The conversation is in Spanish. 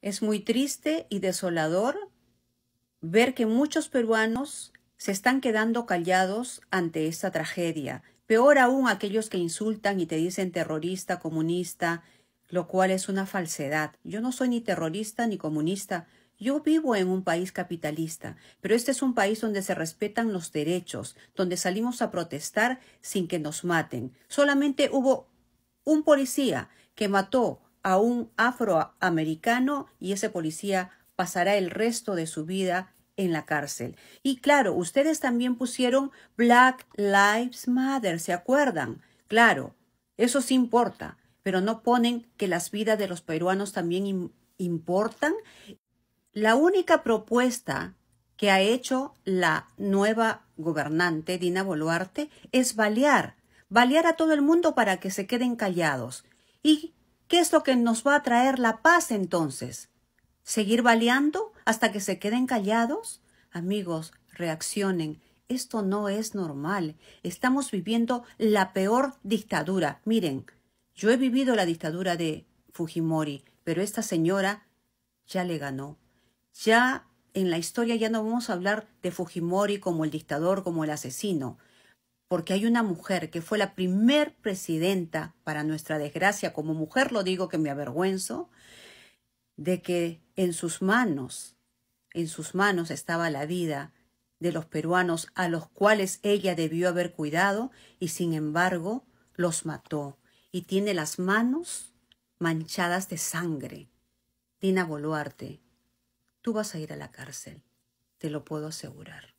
Es muy triste y desolador ver que muchos peruanos se están quedando callados ante esta tragedia. Peor aún aquellos que insultan y te dicen terrorista, comunista, lo cual es una falsedad. Yo no soy ni terrorista ni comunista. Yo vivo en un país capitalista, pero este es un país donde se respetan los derechos, donde salimos a protestar sin que nos maten. Solamente hubo un policía que mató a un afroamericano y ese policía pasará el resto de su vida en la cárcel. Y claro, ustedes también pusieron Black Lives Matter, ¿se acuerdan? Claro, eso sí importa, pero no ponen que las vidas de los peruanos también importan. La única propuesta que ha hecho la nueva gobernante Dina Boluarte es balear, balear a todo el mundo para que se queden callados. Y ¿Qué es lo que nos va a traer la paz entonces? ¿Seguir baleando hasta que se queden callados? Amigos, reaccionen. Esto no es normal. Estamos viviendo la peor dictadura. Miren, yo he vivido la dictadura de Fujimori, pero esta señora ya le ganó. Ya en la historia ya no vamos a hablar de Fujimori como el dictador, como el asesino porque hay una mujer que fue la primer presidenta, para nuestra desgracia, como mujer lo digo que me avergüenzo, de que en sus manos, en sus manos estaba la vida de los peruanos a los cuales ella debió haber cuidado y sin embargo los mató y tiene las manos manchadas de sangre. Dina Boluarte, tú vas a ir a la cárcel, te lo puedo asegurar.